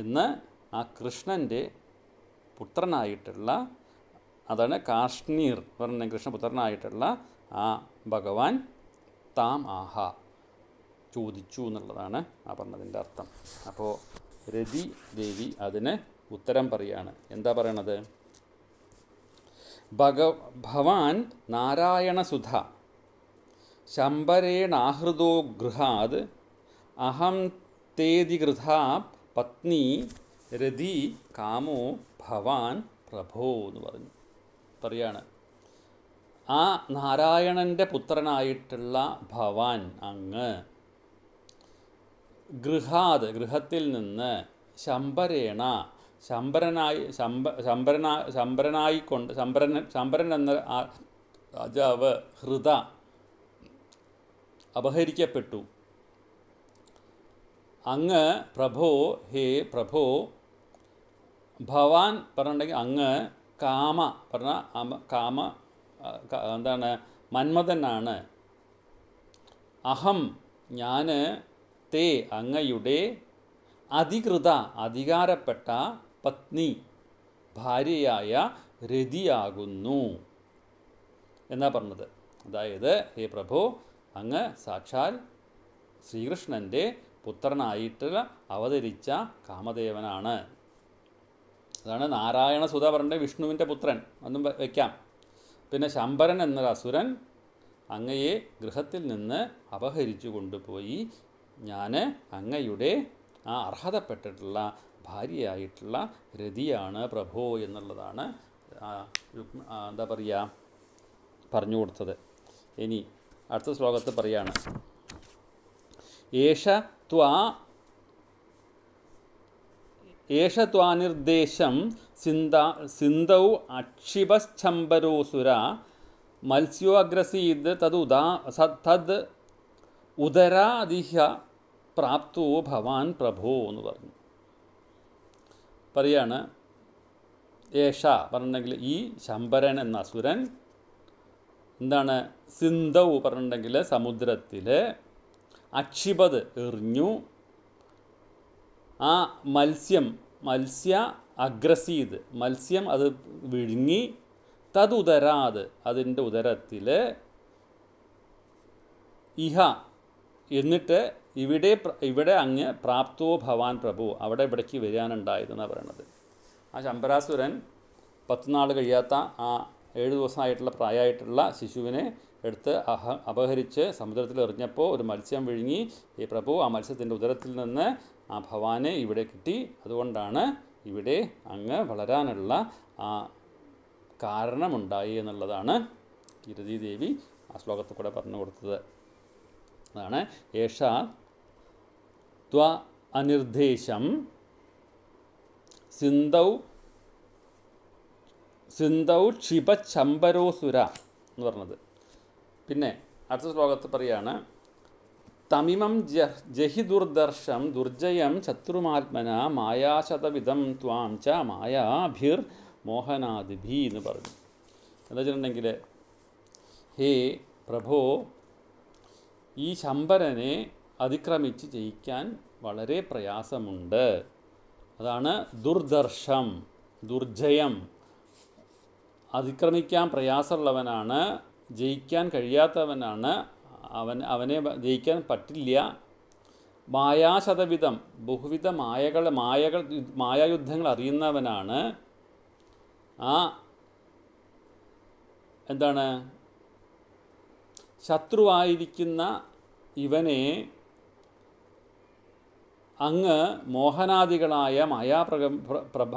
എന്ന് ആ കൃഷ്ണൻ്റെ പുത്രനായിട്ടുള്ള അതാണ് കാശ്മീർ പറഞ്ഞ കൃഷ്ണപുത്രനായിട്ടുള്ള ആ ഭഗവാൻ താം ആഹ ചോദിച്ചു എന്നുള്ളതാണ് ആ പറഞ്ഞതിൻ്റെ അർത്ഥം അപ്പോൾ രതി ദേവി അതിന് ഉത്തരം പറയാണ് എന്താ പറയണത് ഭഗ ഭവാൻ നാരായണസുധ ശംബരേണാഹൃതോ ഗൃഹാത് അഹം തേതികൃതാ പത്നി രതി കാമോ ഭവാൻ പ്രഭോ എന്ന് പറഞ്ഞു പറയാണ് ആ നാരായണൻ്റെ പുത്രനായിട്ടുള്ള ഭവാൻ അങ്ങ് ഗൃഹാത് ഗൃഹത്തിൽ നിന്ന് ശംഭരേണ ശമ്പരനായി ശമ്പ ശമ്പരന ശമ്പരനായിക്കൊണ്ട് ശമ്പരൻ ശമ്പരൻ എന്ന രാജാവ് ഹൃദ അപഹരിക്കപ്പെട്ടു അങ്ങ് പ്രഭോ ഹേ പ്രഭോ ഭവാൻ പറഞ്ഞിട്ടുണ്ടെങ്കിൽ അങ്ങ് കാമ പറഞ്ഞ കാമ എന്താണ് മന്മഥനാണ് അഹം ഞാൻ തേ അങ്ങയുടെ അധികൃത അധികാരപ്പെട്ട പത്നി ഭാര്യയായ രതിയാകുന്നു എന്നാ പറഞ്ഞത് അതായത് ഹേ പ്രഭു അങ്ങ് സാക്ഷാൽ ശ്രീകൃഷ്ണൻ്റെ പുത്രനായിട്ട് അവതരിച്ച കാമദേവനാണ് അതാണ് നാരായണ സുധ പറഞ്ഞ വിഷ്ണുവിൻ്റെ പുത്രൻ എന്നും വയ്ക്കാം പിന്നെ ശമ്പരൻ എന്നൊരു അസുരൻ അങ്ങയെ ഗൃഹത്തിൽ നിന്ന് അപഹരിച്ചു കൊണ്ടുപോയി ഞാൻ അങ്ങയുടെ ആ അർഹതപ്പെട്ടിട്ടുള്ള ഭാര്യയായിട്ടുള്ള രതിയാണ് പ്രഭോ എന്നുള്ളതാണ് എന്താ പറയുക പറഞ്ഞു കൊടുത്തത് ഇനി അടുത്ത ശ്ലോകത്ത് പറയാണ് ഏഷ ത്വാ ഏഷത്വാനിർദ്ദേശം സിന്ത സിന്ധൗ അക്ഷിപശ്ചംബരോസുര മത്സ്യോ അഗ്രസീത് തതുദാ തദ് ഉദരാതിഹ്യ പ്രാപ്തോ ഭവാൻ പ്രഭോ എന്ന് പറഞ്ഞു പറയാണ് ഏഷ പറഞ്ഞെങ്കിൽ ഈ ശമ്പരൻ എന്ന അസുരൻ എന്താണ് സിന്ധൗ പറഞ്ഞിട്ടുണ്ടെങ്കിൽ സമുദ്രത്തിൽ അക്ഷിപത് എറിഞ്ഞു ആ മത്സ്യം മത്സ്യ അഗ്രസീത് മത്സ്യം അത് വിഴുങ്ങി തതുദരാത് അതിൻ്റെ ഉദരത്തിൽ ഇഹ എന്നിട്ട് ഇവിടെ ഇവിടെ അങ്ങ് പ്രാപ്തോ ഭവാൻ പ്രഭു അവിടെ ഇവിടേക്ക് വരാനുണ്ടായതെന്നാണ് പറയണത് ആ ശമ്പരാസുരൻ പത്ത് നാൾ കഴിയാത്ത ആ ഏഴ് ദിവസമായിട്ടുള്ള പ്രായമായിട്ടുള്ള ശിശുവിനെ എടുത്ത് അഹ അപഹരിച്ച് സമുദ്രത്തിൽ എറിഞ്ഞപ്പോൾ ഒരു മത്സ്യം വിഴുങ്ങി ഈ പ്രഭു ആ മത്സ്യത്തിൻ്റെ ഉദരത്തിൽ നിന്ന് ആ ഭവാനെ ഇവിടെ കിട്ടി അതുകൊണ്ടാണ് ഇവിടെ അങ്ങ് വളരാനുള്ള ആ കാരണമുണ്ടായി എന്നുള്ളതാണ് കിരതി ദേവി ആ ശ്ലോകത്തിൽ കൂടെ പറഞ്ഞു കൊടുത്തത് അതാണ് ഏഷ ത്വ അനിർദ്ദേശം സിന്ധൗ സിന്ധൗ ചമ്പരോസുര എന്ന് പറഞ്ഞത് പിന്നെ അടുത്ത ശ്ലോകത്ത് പറയാണ് തമിമം ജഹി ദുർദർശം ദുർജയം ശത്രുമാത്മന മായാശതവിധം ത്വാം ച മായാഭിർ മോഹനാദിഭി എന്ന് പറഞ്ഞു എന്താ വെച്ചിട്ടുണ്ടെങ്കിൽ ഹേ പ്രഭോ ഈ ശമ്പരനെ അതിക്രമിച്ച് ജയിക്കാൻ വളരെ പ്രയാസമുണ്ട് അതാണ് ദുർദർശം ദുർജയം അതിക്രമിക്കാൻ പ്രയാസമുള്ളവനാണ് ജയിക്കാൻ കഴിയാത്തവനാണ് അവൻ അവനെ ജയിക്കാൻ പറ്റില്ല മായാശതവിധം ബഹുവിധ മായകൾ മായകൾ മായായുദ്ധങ്ങൾ അറിയുന്നവനാണ് ആ എന്താണ് ശത്രുവായിരിക്കുന്ന ഇവനെ അങ്ങ് മോഹനാദികളായ മായാപ്രക പ്രഭ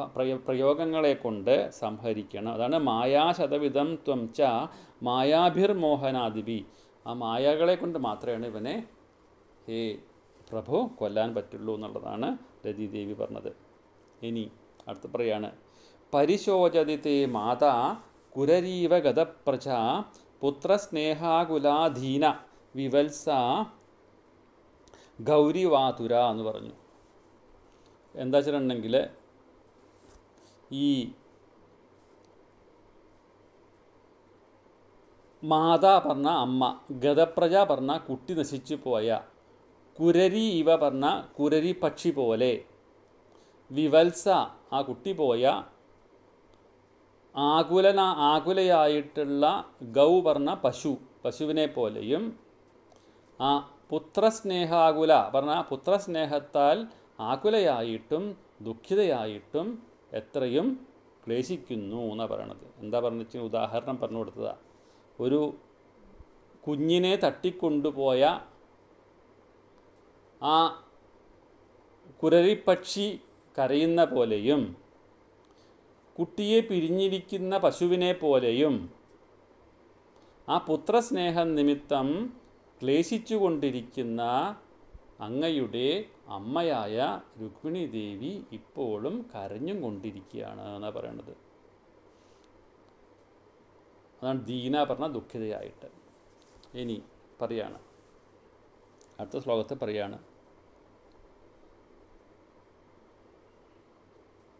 പ്രയോഗങ്ങളെ കൊണ്ട് സംഹരിക്കണം അതാണ് മായാശതവിധം ച മായാഭിർമോഹനാദിബി ആ മായകളെ കൊണ്ട് മാത്രമാണ് ഇവനെ ഹേ പ്രഭു കൊല്ലാൻ പറ്റുള്ളൂ എന്നുള്ളതാണ് രതിദേവി പറഞ്ഞത് ഇനി അടുത്ത പറയാണ് പരിശോചതിത്തെ മാതാ കുരരീവ ഗതപ്രജ പുത്രസ്നേഹാകുലാധീന വിവത്സ ഗൗരി വാതുര എന്ന് പറഞ്ഞു എന്താ വെച്ചിട്ടുണ്ടെങ്കിൽ ഈ മാതാ പറഞ്ഞ അമ്മ ഗതപ്രജ പറഞ്ഞ കുട്ടി നശിച്ചു പോയ കുരരി ഇവ പറഞ്ഞ കുരരി പക്ഷി പോലെ വിവത്സ ആ കുട്ടി പോയ ആകുലന ആകുലയായിട്ടുള്ള ഗൗ പറഞ്ഞ പശു പശുവിനെ പോലെയും ആ പുത്രസ്നേഹാകുല പറഞ്ഞാൽ പുത്രസ്നേഹത്താൽ ആകുലയായിട്ടും ദുഃഖിതയായിട്ടും എത്രയും ക്ലേശിക്കുന്നു എന്നാണ് പറയണത് എന്താ വെച്ചാൽ ഉദാഹരണം പറഞ്ഞു കൊടുത്തതാണ് ഒരു കുഞ്ഞിനെ തട്ടിക്കൊണ്ടുപോയ ആ കുരരിപ്പക്ഷി കരയുന്ന പോലെയും കുട്ടിയെ പിരിഞ്ഞിരിക്കുന്ന പശുവിനെ പോലെയും ആ പുത്രസ്നേഹം നിമിത്തം ക്ലേശിച്ചുകൊണ്ടിരിക്കുന്ന അങ്ങയുടെ അമ്മയായ രുക്മിണി ദേവി ഇപ്പോഴും കരഞ്ഞും കൊണ്ടിരിക്കുകയാണ് എന്നാണ് പറയണത് അതാണ് ദീന പറഞ്ഞ ദുഃഖിതയായിട്ട് ഇനി പറയാണ് അടുത്ത ശ്ലോകത്തെ പറയാണ്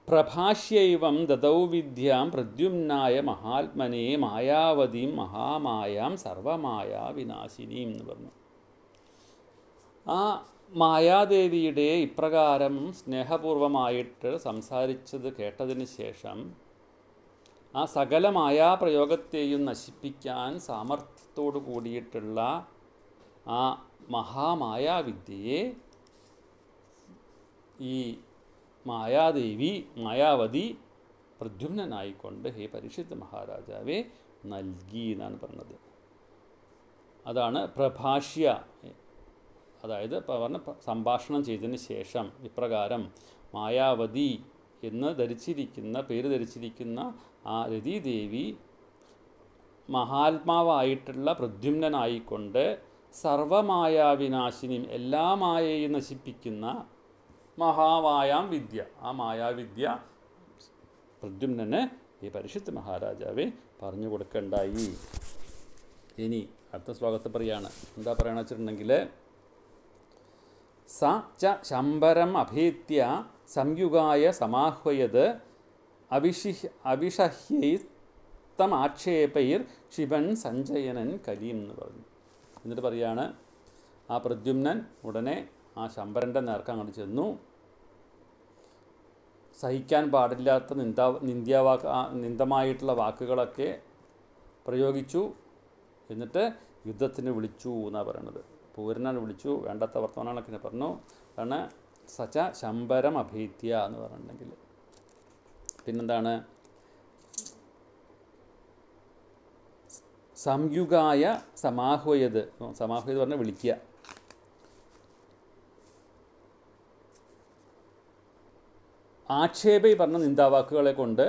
പ്രഭാഷ്യൈവം ദദൗ വിദ്യാം പ്രദ്യുംനായ മഹാത്മനെ മായാവതിയും മഹാമായാം സർവമായ വിനാശിനിയും എന്ന് പറഞ്ഞു ആ മായാദേവിയുടെ ഇപ്രകാരം സ്നേഹപൂർവമായിട്ട് സംസാരിച്ചത് കേട്ടതിന് ശേഷം ആ സകല മായാപ്രയോഗത്തെയും നശിപ്പിക്കാൻ സാമർഥ്യത്തോടു കൂടിയിട്ടുള്ള ആ മഹാമായാവിദ്യയെ ഈ മായാദേവി മായാവതി പ്രദ്യുമ്നായിക്കൊണ്ട് ഹേ പരീക്ഷിത് മഹാരാജാവേ നൽകി എന്നാണ് പറഞ്ഞത് അതാണ് പ്രഭാഷ്യ അതായത് പറഞ്ഞ സംഭാഷണം ചെയ്തതിന് ശേഷം ഇപ്രകാരം മായാവതി എന്ന് ധരിച്ചിരിക്കുന്ന പേര് ധരിച്ചിരിക്കുന്ന ആ രതിദേവി മഹാത്മാവായിട്ടുള്ള പ്രദ്യുമ്നായിക്കൊണ്ട് സർവമായാവിനാശിനിയും എല്ലാ മായയും നശിപ്പിക്കുന്ന മഹാമായാം വിദ്യ ആ മായാവിദ്യ പ്രദ്യുമ്നന് ഈ പരിശുദ്ധ മഹാരാജാവെ പറഞ്ഞു കൊടുക്കണ്ടായി ഇനി അടുത്ത ശ്ലോകത്തെ പറയാണ് എന്താ പറയണ വെച്ചിട്ടുണ്ടെങ്കിൽ സ ച ശംബരം അഭീത്യ സംയുഗായ സമാഹ്വയത് അവിഷി അവിഷഹ്യൈ തമാക്ഷേപൈർ ക്ഷിപൻ സഞ്ജയനൻ കലീം എന്ന് പറഞ്ഞു എന്നിട്ട് പറയാണ് ആ പ്രദ്യുമ്നൻ ഉടനെ ആ ശമ്പരൻ്റെ നേർക്ക് അങ്ങോട്ട് ചെന്നു സഹിക്കാൻ പാടില്ലാത്ത നിന്ദാ നിന്ദ്യാവാക്ക് നിന്ദമായിട്ടുള്ള വാക്കുകളൊക്കെ പ്രയോഗിച്ചു എന്നിട്ട് യുദ്ധത്തിന് വിളിച്ചു എന്നാണ് പറയണത് പൂരനാൻ വിളിച്ചു വേണ്ടാത്ത വർത്തമാനങ്ങളൊക്കെ പറഞ്ഞു കാരണം സച്ച ശമ്പരം അഭീത്യ എന്ന് പറഞ്ഞിട്ടുണ്ടെങ്കിൽ പിന്നെന്താണ് സംയുഗായ സമാഹോയത് സമാഹോയത് പറഞ്ഞാൽ വിളിക്കുക ആക്ഷേപ ഈ പറഞ്ഞ നിന്ദാവാക്കുകളെ കൊണ്ട്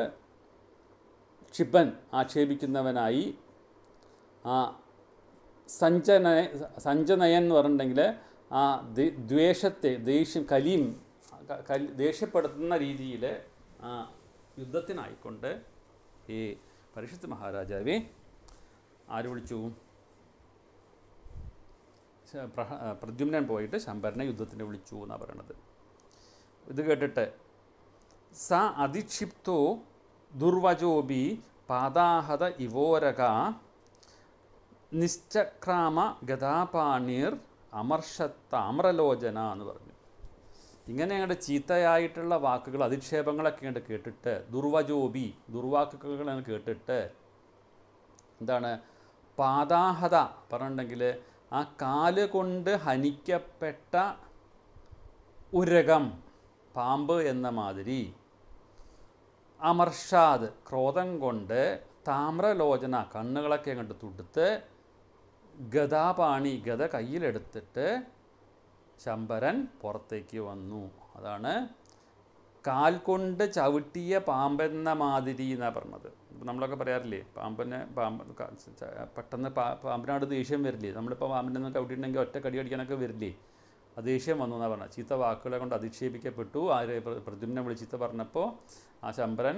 ക്ഷിപൻ ആക്ഷേപിക്കുന്നവനായി ആ സഞ്ജനയ സഞ്ജനയൻ എന്ന് പറഞ്ഞിട്ടുണ്ടെങ്കിൽ ആ ദ്വേഷത്തെ ദേഷ്യം കലിയും ദേഷ്യപ്പെടുത്തുന്ന രീതിയിൽ ആ യുദ്ധത്തിനായിക്കൊണ്ട് ഈ പരിശുദ്ധ മഹാരാജാവെ ആര് വിളിച്ചു പ്രദ്യുമ്നൻ പോയിട്ട് ശമ്പരനെ യുദ്ധത്തിന് വിളിച്ചു എന്നാണ് പറയണത് ഇത് കേട്ടിട്ട് സ അതിക്ഷിപ്തോ ദുർവജോബി പാദാഹത ഇവോരക നിശ്ചക്രാമ ഗതാപാണീർ അമർഷത്ത അമരലോചന എന്ന് പറഞ്ഞു ഇങ്ങനെ അങ്ങോട്ട് ചീത്തയായിട്ടുള്ള വാക്കുകൾ അധിക്ഷേപങ്ങളൊക്കെ അങ്ങോട്ട് കേട്ടിട്ട് ദുർവജോബി ദുർവാക്കുകൾ കേട്ടിട്ട് എന്താണ് പാതാഹത പറഞ്ഞിട്ടുണ്ടെങ്കിൽ ആ കാല് കൊണ്ട് ഹനിക്കപ്പെട്ട ഉരകം പാമ്പ് എന്ന മാതിരി അമർഷാദ് ക്രോധം കൊണ്ട് താമ്രലോചന കണ്ണുകളൊക്കെ അങ്ങോട്ട് തുടുത്ത് ഗതാപാണി ഗത കയ്യിലെടുത്തിട്ട് ശമ്പരൻ പുറത്തേക്ക് വന്നു അതാണ് കാൽ കൊണ്ട് ചവിട്ടിയ പാമ്പെന്ന മാതിരി എന്നാണ് പറഞ്ഞത് നമ്മളൊക്കെ പറയാറില്ലേ പാമ്പിനെ പാമ്പ് പെട്ടെന്ന് പാ പാമ്പിനോട് ദേഷ്യം വരില്ലേ നമ്മളിപ്പോൾ പാമ്പിനെ നിന്ന് ചവിട്ടിയിട്ടുണ്ടെങ്കിൽ ഒറ്റ കടി അടിക്കാനൊക്കെ വരില്ലേ ദേഷ്യം വന്നു എന്നാണ് പറഞ്ഞത് ചീത്ത വാക്കുകളെ കൊണ്ട് അധിക്ഷേപിക്കപ്പെട്ടു ആര് പ്രദ്യുമ്നെ വിളിച്ച് പറഞ്ഞപ്പോൾ ആ ശമ്പരൻ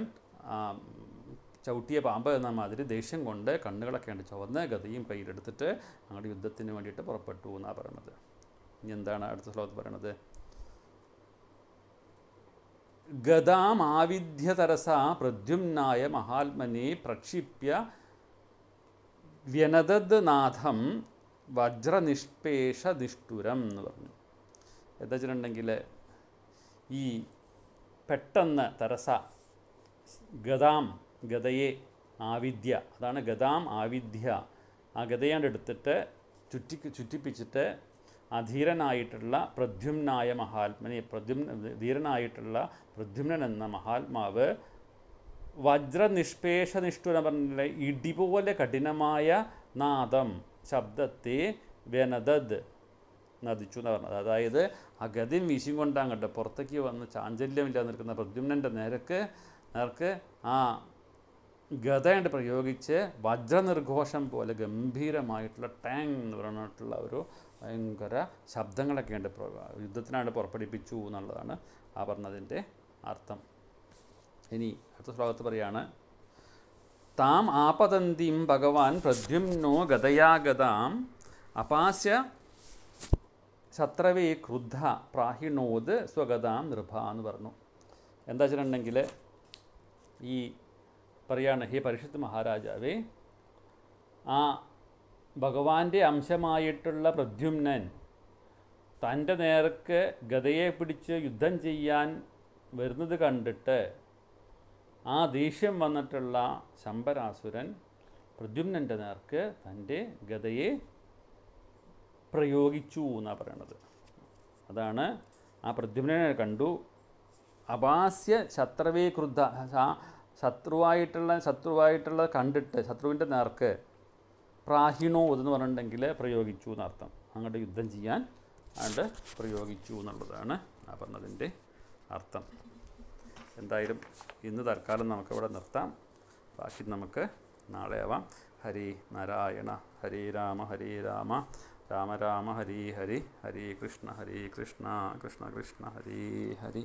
ചവിട്ടിയ പാമ്പ് എന്ന മാതിരി ദേഷ്യം കൊണ്ട് കണ്ണുകളൊക്കെ ഉണ്ട് ചുവന്ന് ഗതിയും കയ്യിലെടുത്തിട്ട് അങ്ങോട്ട് യുദ്ധത്തിന് വേണ്ടിയിട്ട് പുറപ്പെട്ടു എന്നാണ് പറയണത് ഇനി എന്താണ് അടുത്ത ശ്ലോകത്ത് പറയണത് ഗതാം ആവിധ്യതരസ പ്രദ്യുമ്നായ മഹാത്മനെ പ്രക്ഷിപ്യ വ്യനദദ് നാഥം വജ്രനിഷ്പേഷ നിഷ്ഠുരം എന്ന് പറഞ്ഞു എന്താ വെച്ചിട്ടുണ്ടെങ്കിൽ ഈ പെട്ടെന്ന് തരസ ഗതാം ഗതയെ ആവിദ്യ അതാണ് ഗതാം ആവിദ്യ ആ ഗതയാണ്ട് എടുത്തിട്ട് ചുറ്റി ചുറ്റിപ്പിച്ചിട്ട് അധീരനായിട്ടുള്ള പ്രദ്യുമ്നായ മഹാത്മനെ പ്രദ്യുമ്ന ധീരനായിട്ടുള്ള പ്രദ്യുമ്നൻ എന്ന മഹാത്മാവ് വജ്രനിഷ്പേഷനിഷ്ഠു എന്ന് പറഞ്ഞാൽ ഇടിപോലെ കഠിനമായ നാദം ശബ്ദത്തെ വ്യനദദ് നദിച്ചു എന്ന് പറഞ്ഞത് അതായത് ആ ഗതിയും വീശിയും കൊണ്ടാങ്ങട്ടെ പുറത്തേക്ക് വന്ന് ചാഞ്ചല്യമില്ലാതെ നിൽക്കുന്ന പ്രദ്യുമ്നൻ്റെ നേരക്ക് അവർക്ക് ആ ഗതയുണ്ട് പ്രയോഗിച്ച് വജ്രനിർഘോഷം പോലെ ഗംഭീരമായിട്ടുള്ള ടാങ് എന്ന് പറഞ്ഞിട്ടുള്ള ഒരു ഭയങ്കര ശബ്ദങ്ങളൊക്കെ ഉണ്ട് യുദ്ധത്തിനാണ് പുറപ്പെടുപ്പിച്ചു എന്നുള്ളതാണ് ആ പറഞ്ഞതിൻ്റെ അർത്ഥം ഇനി അടുത്ത ശ്ലോകത്ത് പറയാണ് താം ആപതന്തിം ഭഗവാൻ പ്രദ്യുംനോ ഗതയാഗതാം അപാസ്യ ശത്രവേ ക്രുദ്ധ പ്രാഹിണോത് സ്വഗതാം നൃഭ എന്ന് പറഞ്ഞു എന്താ വെച്ചിട്ടുണ്ടെങ്കിൽ ഈ പറയാണ് ഹേ പരിഷത്ത് മഹാരാജാവേ ആ ഭഗവാന്റെ അംശമായിട്ടുള്ള പ്രദ്യുമ്നൻ തൻ്റെ നേർക്ക് ഗതയെ പിടിച്ച് യുദ്ധം ചെയ്യാൻ വരുന്നത് കണ്ടിട്ട് ആ ദേഷ്യം വന്നിട്ടുള്ള ശമ്പരാസുരൻ പ്രദ്യുമ്നൻ്റെ നേർക്ക് തൻ്റെ ഗതയെ പ്രയോഗിച്ചു എന്നാണ് പറയണത് അതാണ് ആ പ്രദ്യുമ്നെ കണ്ടു അപാസ്യ ശത്രവേ ക്രുദ്ധ ശത്രുവായിട്ടുള്ള ശത്രുവായിട്ടുള്ള കണ്ടിട്ട് ശത്രുവിൻ്റെ നേർക്ക് പ്രാഹിണോ എന്ന് പറഞ്ഞിട്ടുണ്ടെങ്കിൽ പ്രയോഗിച്ചു എന്നർത്ഥം അങ്ങോട്ട് യുദ്ധം ചെയ്യാൻ അങ്ങോട്ട് പ്രയോഗിച്ചു എന്നുള്ളതാണ് ആ പറഞ്ഞതിൻ്റെ അർത്ഥം എന്തായാലും ഇന്ന് തൽക്കാലം നമുക്കിവിടെ നിർത്താം ബാക്കി നമുക്ക് നാളെ ആവാം ഹരി നാരായണ ഹരി രാമ ഹരി രാമ രാമ രാമ ഹരി ഹരി ഹരി കൃഷ്ണ ഹരി കൃഷ്ണ കൃഷ്ണ കൃഷ്ണ ഹരി ഹരി